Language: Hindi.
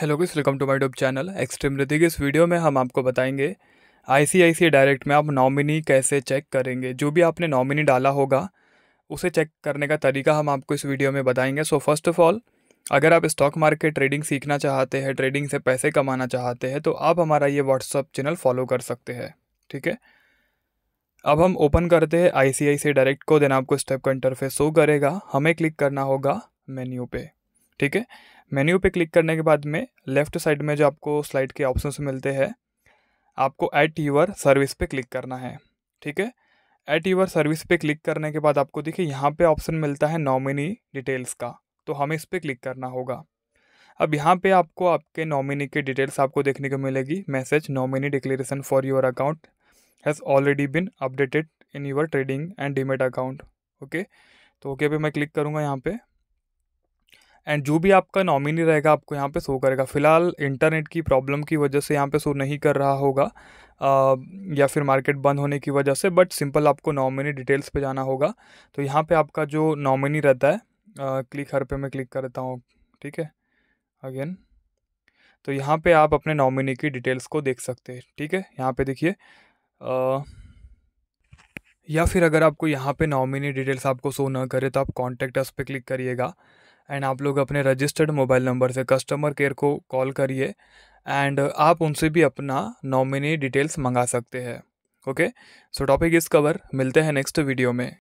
हेलो किस welcome to my tube channel extreme Hrithik इस वीडियो में हम आपको बताएंगे आईसीआईसी डायरेक्ट में आप नॉमिनी कैसे चेक करेंगे जो भी आपने नॉमिनी डाला होगा उसे चेक करने का तरीका हम आपको इस वीडियो में बताएंगे सो फर्स्ट ऑफ ऑल अगर आप स्टॉक मार्केट ट्रेडिंग सीखना चाहते हैं ट्रेडिंग से पैसे कमाना चाहते हैं तो आप हमारा ये व्हाट्सअप चैनल फॉलो कर सकते हैं ठीक है अब हम ओपन करते हैं आई डायरेक्ट को देन आपको स्टेप का इंटरफेस शो करेगा हमें क्लिक करना होगा मेन्यू पे ठीक है मेन्यू पे क्लिक करने के बाद में लेफ्ट साइड में जो आपको स्लाइड के ऑप्शन मिलते हैं आपको एट यूअर सर्विस पे क्लिक करना है ठीक है एट यूअर सर्विस पे क्लिक करने के बाद आपको देखिए यहाँ पे ऑप्शन मिलता है नॉमिनी डिटेल्स का तो हमें इस पर क्लिक करना होगा अब यहाँ पे आपको आपके नॉमिनी के डिटेल्स आपको देखने को मिलेगी message nominee declaration for your account has already been updated in your trading and demat account okay तो ओके पे मैं क्लिक करूँगा यहाँ पर एंड जो भी आपका नॉमिनी रहेगा आपको यहाँ पे शो करेगा फ़िलहाल इंटरनेट की प्रॉब्लम की वजह से यहाँ पे शो नहीं कर रहा होगा आ, या फिर मार्केट बंद होने की वजह से बट सिंपल आपको नॉमिनी डिटेल्स पे जाना होगा तो यहाँ पे आपका जो नॉमिनी रहता है आ, क्लिक हर पे मैं क्लिक करता हूँ ठीक है अगेन तो यहाँ पर आप अपने नॉमिनी की डिटेल्स को देख सकते हैं ठीक है यहाँ पर देखिए या फिर अगर आपको यहाँ पे नॉमिनी डिटेल्स आपको शो ना करे तो आप कॉन्टैक्ट अस पे क्लिक करिएगा एंड आप लोग अपने रजिस्टर्ड मोबाइल नंबर से कस्टमर केयर को कॉल करिए एंड आप उनसे भी अपना नॉमिनी डिटेल्स मंगा सकते हैं okay so topic is cover मिलते हैं नेक्स्ट वीडियो में